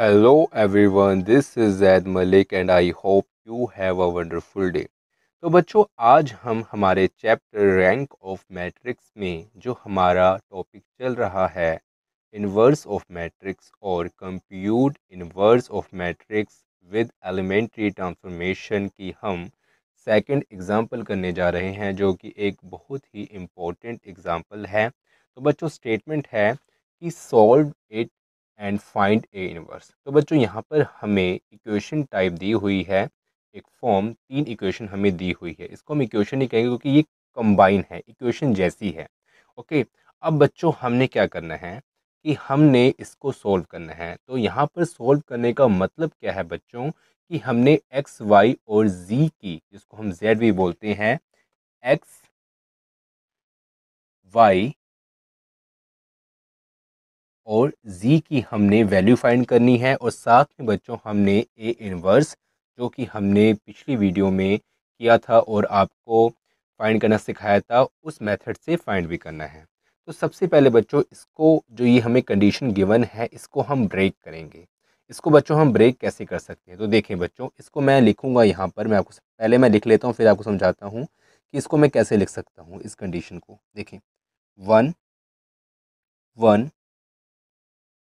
Hello everyone, this is Zaid Malik and I hope you have a wonderful day. तो बच्चों आज हम हमारे चैप्टर रैंक ऑफ मैट्रिक्स में जो हमारा टॉपिक चल रहा है इनवर्स ऑफ मैट्रिक्स और compute inverse of matrix with elementary transformation की हम सेकंड एग्जांपल करने जा रहे हैं जो कि एक बहुत ही इम्पोर्टेंट एग्जांपल है तो बच्चों स्टेटमेंट है कि solve it and find A inverse तो बच्चों यहाँ पर हमें इक्वेशन टाइप दी हुई है एक फॉर्म तीन इक्वेशन हमें दी हुई है इसको हम इक्वेशन नहीं कहेंगे क्योंकि ये कंबाइन है इक्वेशन जैसी है ओके अब बच्चों हमने क्या करना है कि हमने इसको सोल्व करना है तो यहाँ पर सोल्व करने का मतलब क्या है बच्चों कि हमने एक्स वाई और जी की जिसको हम जेड भी बोलते हैं एक्स वाई और z की हमने वैल्यू फाइंड करनी है और साथ में बच्चों हमने a इनवर्स जो कि हमने पिछली वीडियो में किया था और आपको फाइंड करना सिखाया था उस मेथड से फाइंड भी करना है तो सबसे पहले बच्चों इसको जो ये हमें कंडीशन गिवन है इसको हम ब्रेक करेंगे इसको बच्चों हम ब्रेक कैसे कर सकते हैं तो देखें बच्चों इसको मैं लिखूंगा यहाँ पर मैं आपको पहले मैं लिख लेता हूँ फिर आपको समझाता हूँ कि इसको मैं कैसे लिख सकता हूँ इस कंडीशन को देखें वन वन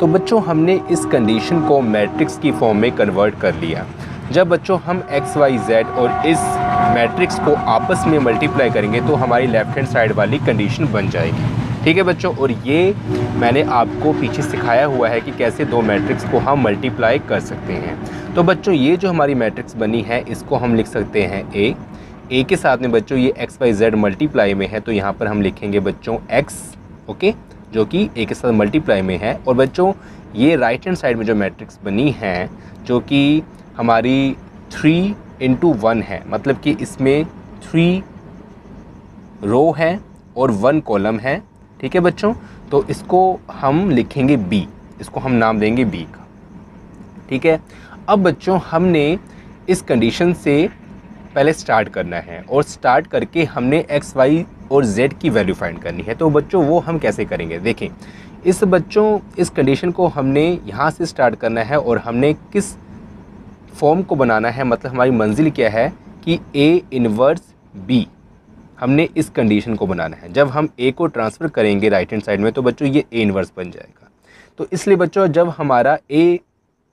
तो बच्चों हमने इस कंडीशन को मैट्रिक्स की फॉर्म में कन्वर्ट कर लिया जब बच्चों हम एक्स वाई जेड और इस मैट्रिक्स को आपस में मल्टीप्लाई करेंगे तो हमारी लेफ़्ट हैंड साइड वाली कंडीशन बन जाएगी ठीक है बच्चों और ये मैंने आपको पीछे सिखाया हुआ है कि कैसे दो मैट्रिक्स को हम मल्टीप्लाई कर सकते हैं तो बच्चों ये जो हमारी मैट्रिक्स बनी है इसको हम लिख सकते हैं ए ए के साथ में बच्चों ये एक्स वाई जेड मल्टीप्लाई में है तो यहाँ पर हम लिखेंगे बच्चों एक्स ओके जो कि एक के साथ मल्टीप्लाई में है और बच्चों ये राइट हैंड साइड में जो मैट्रिक्स बनी है जो कि हमारी थ्री इंटू वन है मतलब कि इसमें थ्री रो है और वन कॉलम है ठीक है बच्चों तो इसको हम लिखेंगे बी इसको हम नाम देंगे बी का ठीक है अब बच्चों हमने इस कंडीशन से पहले स्टार्ट करना है और स्टार्ट करके हमने एक्स वाई और z की वैल्यू फाइंड करनी है तो बच्चों वो हम कैसे करेंगे देखें इस बच्चों इस कंडीशन को हमने यहाँ से स्टार्ट करना है और हमने किस फॉर्म को बनाना है मतलब हमारी मंजिल क्या है कि ए इनवर्स बी हमने इस कंडीशन को बनाना है जब हम ए को ट्रांसफ़र करेंगे राइट हैंड साइड में तो बच्चों ये ए इनवर्स बन जाएगा तो इसलिए बच्चों जब हमारा ए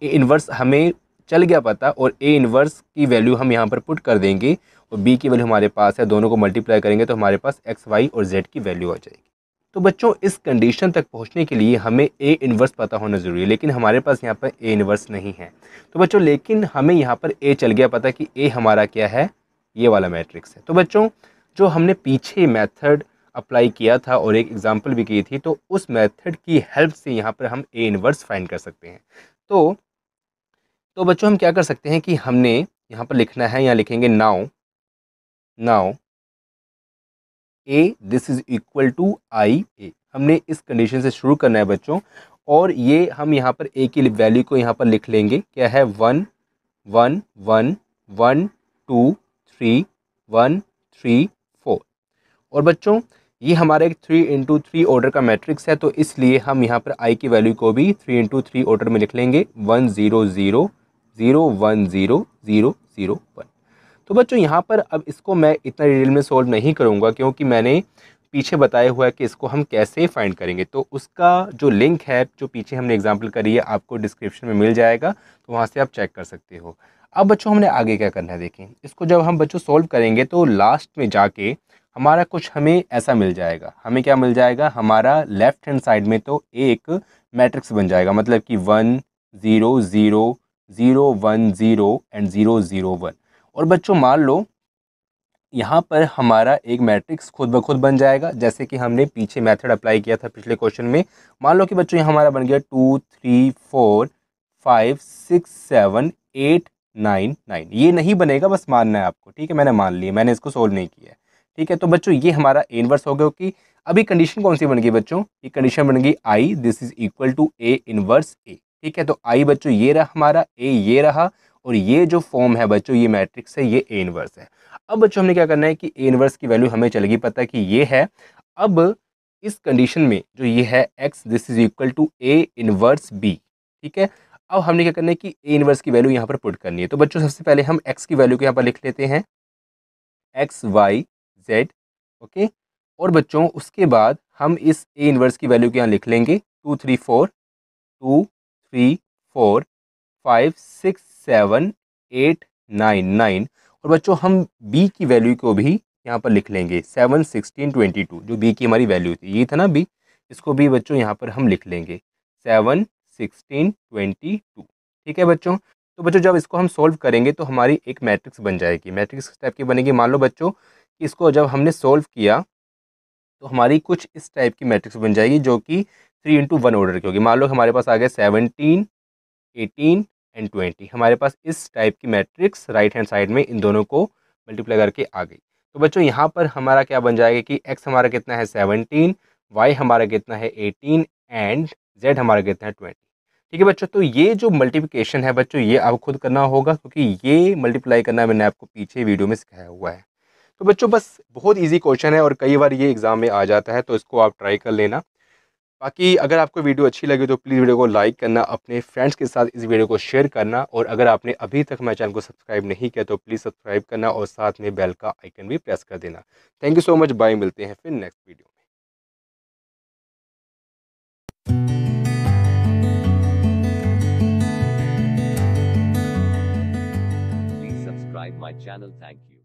ए इनवर्स हमें चल गया पता और ए इनवर्स की वैल्यू हम यहाँ पर पुट कर देंगे और बी की वैल्यू हमारे पास है दोनों को मल्टीप्लाई करेंगे तो हमारे पास एक्स वाई और जेड की वैल्यू आ जाएगी तो बच्चों इस कंडीशन तक पहुंचने के लिए हमें ए इन्वर्स पता होना ज़रूरी है लेकिन हमारे पास यहाँ पर ए इन्वर्स नहीं है तो बच्चों लेकिन हमें यहाँ पर ए चल गया पता कि ए हमारा क्या है ये वाला मैट्रिक्स है तो बच्चों जो हमने पीछे मेथड अप्लाई किया था और एक एग्जाम्पल भी की थी तो उस मेथड की हेल्प से यहाँ पर हम ए इन्वर्स फाइंड कर सकते हैं तो तो बच्चों हम क्या कर सकते हैं कि हमने यहाँ पर लिखना है यहाँ लिखेंगे now now A this is equal to I A हमने इस कंडीशन से शुरू करना है बच्चों और ये हम यहाँ पर ए की वैल्यू को यहाँ पर लिख लेंगे क्या है one one one one two three one three four और बच्चों ये हमारा एक थ्री इंटू थ्री ऑर्डर का मैट्रिक्स है तो इसलिए हम यहाँ पर आई की वैल्यू को भी थ्री इंटू थ्री ऑर्डर में लिख लेंगे one zero zero zero one zero zero zero one तो बच्चों यहाँ पर अब इसको मैं इतना डिटेल में सॉल्व नहीं करूँगा क्योंकि मैंने पीछे बताया हुआ है कि इसको हम कैसे फाइंड करेंगे तो उसका जो लिंक है जो पीछे हमने एग्जाम्पल करी है आपको डिस्क्रिप्शन में मिल जाएगा तो वहाँ से आप चेक कर सकते हो अब बच्चों हमने आगे क्या करना है देखें इसको जब हम बच्चों सॉल्व करेंगे तो लास्ट में जाके हमारा कुछ हमें ऐसा मिल जाएगा हमें क्या मिल जाएगा हमारा लेफ्ट हैंड साइड में तो एक मैट्रिक्स बन जाएगा मतलब कि one zero zero zero one zero and zero zero one और बच्चों मान लो यहाँ पर हमारा एक मैट्रिक्स खुद ब खुद बन जाएगा जैसे कि हमने पीछे मेथड अप्लाई किया था पिछले क्वेश्चन में मान लो कि बच्चों यहाँ हमारा बन गया two three four five six seven eight nine nine ये नहीं बनेगा बस मानना है आपको ठीक है मैंने मान लिया मैंने इसको सोल्व नहीं किया है ठीक है तो बच्चों ये हमारा इनवर्स हो गया कि अभी कंडीशन कौन सी बन गई बच्चों ये कंडीशन बन गई I this is equal to A inverse A ठीक है तो आई बच्चों ये रहा हमारा ए ये रहा और ये जो फॉर्म है बच्चों ये मैट्रिक्स है ये ए इनवर्स है अब बच्चों हमने क्या करना है कि ए इनवर्स की वैल्यू हमें चलेगी पता कि ये है अब इस कंडीशन में जो ये है X this is equal to A inverse B ठीक है अब हमने क्या करना है कि ए इनवर्स की वैल्यू यहाँ पर पुट करनी है तो बच्चों सबसे पहले हम एक्स की वैल्यू को यहाँ पर लिख लेते हैं एक्स वाई जेड ओके और बच्चों उसके बाद हम इस ए इनवर्स की वैल्यू को यहाँ लिख लेंगे two three four two three four five six seven eight nine nine और बच्चों हम बी की वैल्यू को भी यहाँ पर लिख लेंगे सेवन सिक्सटीन ट्वेंटी टू जो बी की हमारी वैल्यू थी ये था ना बी इसको भी बच्चों यहाँ पर हम लिख लेंगे सेवन सिक्सटीन ट्वेंटी टू ठीक है बच्चों तो बच्चों जब इसको हम सोल्व करेंगे तो हमारी एक मैट्रिक्स बन जाएगी मैट्रिक्स टाइप की बनेगी मान लो बच्चों कि इसको जब हमने सोल्व किया तो हमारी कुछ इस टाइप की मैट्रिक्स बन जाएगी जो कि थ्री इंटू वन ऑर्डर की होगी मान लो हमारे पास आ गया सेवनटीन एटीन एंड ट्वेंटी हमारे पास इस टाइप की मैट्रिक्स राइट हैंड साइड में इन दोनों को मल्टीप्लाई करके आ गई तो बच्चों यहाँ पर हमारा क्या बन जाएगा कि एक्स हमारा कितना है सेवनटीन वाई हमारा कितना है एटीन एंड जेड हमारा कितना है ट्वेंटी ठीक है बच्चों तो ये जो मल्टीप्लिकेशन है बच्चों ये आप खुद करना होगा क्योंकि ये मल्टीप्लाई करना मैंने आपको पीछे वीडियो में सिखाया हुआ है तो बच्चों बस बहुत इजी क्वेश्चन है और कई बार ये एग्ज़ाम में आ जाता है तो इसको आप ट्राई कर लेना बाकी अगर आपको वीडियो अच्छी लगे तो प्लीज़ वीडियो को लाइक करना अपने फ्रेंड्स के साथ इस वीडियो को शेयर करना और अगर आपने अभी तक मेरे चैनल को सब्सक्राइब नहीं किया तो प्लीज़ सब्सक्राइब करना और साथ में बेल का आइकन भी प्रेस कर देना thank you so much bye मिलते हैं फिर next video Please subscribe my channel thank you